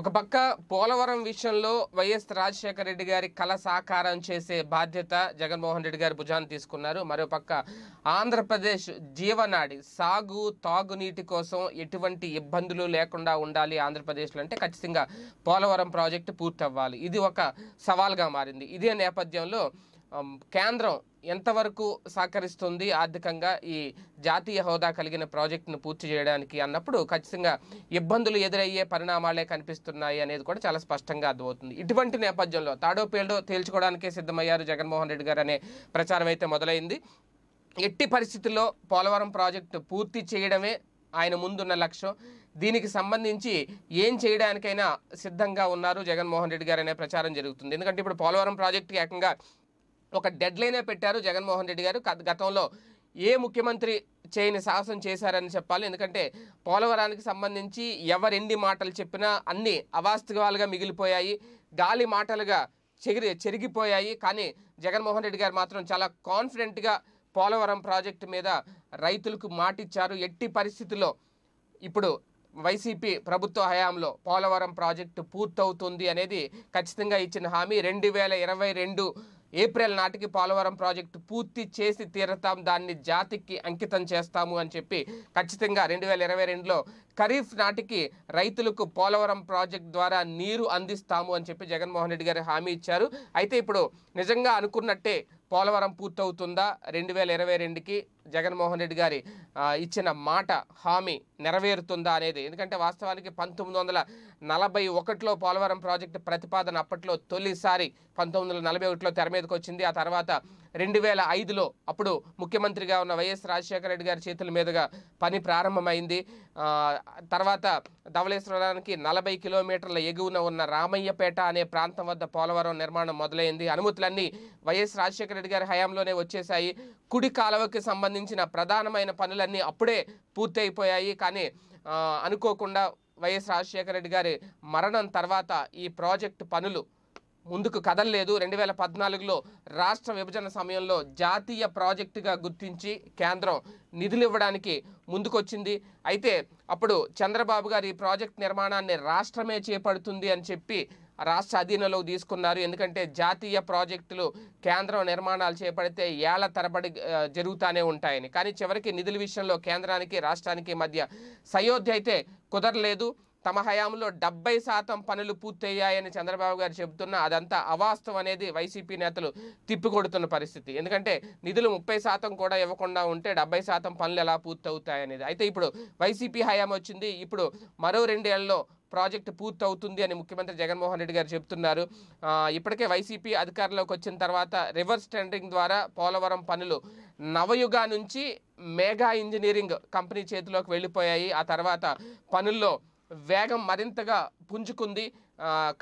ఒక పక్క పోలవరం విషయంలో వైఎస్ రాజశేఖర రెడ్డి గారి కళ సాకారం చేసే బాధ్యత జగన్మోహన్ రెడ్డి గారి భుజాన్ని తీసుకున్నారు మరోపక్క ఆంధ్రప్రదేశ్ జీవనాడి సాగు తాగునీటి కోసం ఎటువంటి ఇబ్బందులు లేకుండా ఉండాలి ఆంధ్రప్రదేశ్లో అంటే ఖచ్చితంగా పోలవరం ప్రాజెక్టు పూర్తవ్వాలి ఇది ఒక సవాల్గా మారింది ఇదే నేపథ్యంలో కేంద్రం ఎంతవరకు సహకరిస్తుంది ఆర్థికంగా ఈ జాతీయ హోదా కలిగిన ప్రాజెక్టును పూర్తి చేయడానికి అన్నప్పుడు ఖచ్చితంగా ఇబ్బందులు ఎదురయ్యే పరిణామాలే కనిపిస్తున్నాయి అనేది కూడా చాలా స్పష్టంగా అర్థమవుతుంది ఇటువంటి నేపథ్యంలో తాడో తేల్చుకోవడానికే సిద్ధమయ్యారు జగన్మోహన్ రెడ్డి గారు అనే ప్రచారం అయితే మొదలైంది ఎట్టి పరిస్థితుల్లో పోలవరం ప్రాజెక్టు పూర్తి చేయడమే ఆయన ముందున్న లక్ష్యం దీనికి సంబంధించి ఏం చేయడానికైనా సిద్ధంగా ఉన్నారు జగన్మోహన్ రెడ్డి గారు అనే ప్రచారం జరుగుతుంది ఎందుకంటే ఇప్పుడు పోలవరం ప్రాజెక్టు ఏకంగా ఒక డెడ్ లైనే పెట్టారు జగన్మోహన్ రెడ్డి గారు గతంలో ఏ ముఖ్యమంత్రి చేయని సాహసం చేశారని చెప్పాలి ఎందుకంటే పోలవరానికి సంబంధించి ఎవరెన్ని మాటలు చెప్పినా అన్నీ అవాస్తవాలుగా మిగిలిపోయాయి గాలి మాటలుగా చెగిరి చెరిగిపోయాయి కానీ జగన్మోహన్ రెడ్డి గారు మాత్రం చాలా కాన్ఫిడెంట్గా పోలవరం ప్రాజెక్టు మీద రైతులకు మాటిచ్చారు ఎట్టి పరిస్థితుల్లో ఇప్పుడు వైసీపీ ప్రభుత్వ హయాంలో పోలవరం ప్రాజెక్టు పూర్తవుతుంది అనేది ఖచ్చితంగా ఇచ్చిన హామీ రెండు వేల ఇరవై రెండు ఏప్రిల్ నాటికి పోలవరం ప్రాజెక్టు పూర్తి చేసి తీరతాం దాన్ని జాతికి అంకితం చేస్తాము అని చెప్పి ఖచ్చితంగా రెండు వేల ఇరవై రెండులో ఖరీఫ్ నాటికి రైతులకు పోలవరం ప్రాజెక్ట్ ద్వారా నీరు అందిస్తాము అని చెప్పి జగన్మోహన్ రెడ్డి గారు హామీ ఇచ్చారు అయితే ఇప్పుడు నిజంగా అనుకున్నట్టే పోలవరం పూర్తవుతుందా రెండు వేల ఇరవై రెండుకి జగన్మోహన్ రెడ్డి గారి ఇచ్చిన మాట హామీ నెరవేరుతుందా అనేది ఎందుకంటే వాస్తవానికి పంతొమ్మిది వందల నలభై ఒకటిలో పోలవరం ప్రాజెక్టు ప్రతిపాదన అప్పట్లో తొలిసారి పంతొమ్మిది వందల నలభై ఒకటిలో తెర మీదకి వచ్చింది ఆ తర్వాత రెండు వేల ఐదులో అప్పుడు ముఖ్యమంత్రిగా ఉన్న వైఎస్ రాజశేఖర రెడ్డి గారి చేతుల మీదుగా పని ప్రారంభమైంది తర్వాత ధవళేశ్వరానికి నలభై కిలోమీటర్ల ఎగువన ఉన్న రామయ్యపేట అనే ప్రాంతం వద్ద పోలవరం నిర్మాణం మొదలైంది అనుమతులన్నీ వైఎస్ రాజశేఖర రెడ్డి గారి హయాంలోనే వచ్చేశాయి కుడి కాలువకి సంబంధించిన ప్రధానమైన పనులన్నీ అప్పుడే పూర్తయిపోయాయి కానీ అనుకోకుండా వైఎస్ రాజశేఖర రెడ్డి గారి మరణం తర్వాత ఈ ప్రాజెక్టు పనులు ముందుకు కదలలేదు రెండు వేల పద్నాలుగులో రాష్ట్ర విభజన సమయంలో జాతీయ ప్రాజెక్టుగా గుర్తించి కేంద్రం నిధులు ఇవ్వడానికి ముందుకొచ్చింది అయితే అప్పుడు చంద్రబాబు గారు ఈ ప్రాజెక్ట్ నిర్మాణాన్ని రాష్ట్రమే చేపడుతుంది అని చెప్పి రాష్ట్ర అధీనంలోకి తీసుకున్నారు ఎందుకంటే జాతీయ ప్రాజెక్టులు కేంద్రం నిర్మాణాలు చేపడితే ఏళ్ల తరబడి జరుగుతూనే ఉంటాయని కానీ చివరికి నిధుల విషయంలో కేంద్రానికి రాష్ట్రానికి మధ్య సయోధ్య అయితే కుదరలేదు తమ హయాంలో డెబ్బై శాతం పనులు పూర్తయ్యాయని చంద్రబాబు గారు చెబుతున్నా అదంతా అవాస్తవం అనేది వైసీపీ నేతలు తిప్పికొడుతున్న పరిస్థితి ఎందుకంటే నిధులు ముప్పై శాతం కూడా ఇవ్వకుండా ఉంటే డెబ్బై శాతం పనులు ఎలా పూర్తవుతాయనేది అయితే ఇప్పుడు వైసీపీ హయాం వచ్చింది ఇప్పుడు మరో రెండేళ్లలో ప్రాజెక్టు పూర్తవుతుంది అని ముఖ్యమంత్రి జగన్మోహన్ రెడ్డి గారు చెప్తున్నారు ఇప్పటికే వైసీపీ అధికారంలోకి వచ్చిన తర్వాత రివర్స్ టెండరింగ్ ద్వారా పోలవరం పనులు నవయుగా నుంచి మేఘా ఇంజనీరింగ్ కంపెనీ చేతిలోకి వెళ్ళిపోయాయి ఆ తర్వాత పనుల్లో వేగం మరింతగా పుంజుకుంది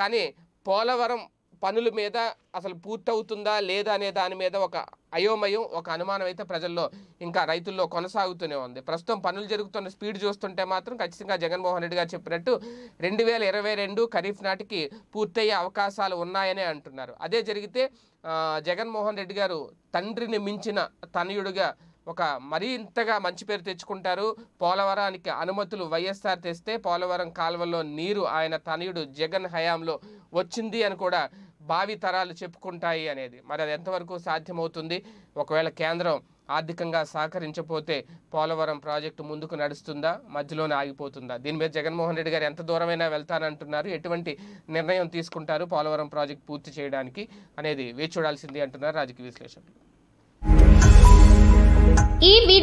కానీ పోలవరం పనుల మీద అసలు పూర్తవుతుందా లేదా అనే దాని మీద ఒక అయోమయం ఒక అనుమానం అయితే ప్రజల్లో ఇంకా రైతుల్లో కొనసాగుతూనే ఉంది ప్రస్తుతం పనులు జరుగుతున్న స్పీడ్ చూస్తుంటే మాత్రం ఖచ్చితంగా జగన్మోహన్ రెడ్డి గారు చెప్పినట్టు రెండు వేల ఇరవై రెండు ఖరీఫ్ నాటికి పూర్తయ్యే అవకాశాలు ఉన్నాయనే అంటున్నారు అదే జరిగితే జగన్మోహన్ రెడ్డి గారు తండ్రిని మించిన తనయుడిగా ఒక మరీ ఇంతగా మంచి పేరు తెచ్చుకుంటారు పోలవరానికి అనుమతులు వైఎస్ఆర్ తెస్తే పోలవరం కాలువలో నీరు ఆయన తనయుడు జగన్ హయాంలో వచ్చింది అని కూడా భావి తరాలు చెప్పుకుంటాయి అనేది మరి అది ఎంతవరకు సాధ్యమవుతుంది ఒకవేళ కేంద్రం ఆర్థికంగా సహకరించపోతే పోలవరం ప్రాజెక్టు ముందుకు నడుస్తుందా మధ్యలోనే ఆగిపోతుందా దీని మీద జగన్మోహన్ రెడ్డి గారు ఎంత దూరమైనా వెళ్తానంటున్నారు ఎటువంటి నిర్ణయం తీసుకుంటారు పోలవరం ప్రాజెక్టు పూర్తి చేయడానికి అనేది వేచి చూడాల్సింది అంటున్నారు రాజకీయ విశ్లేషకులు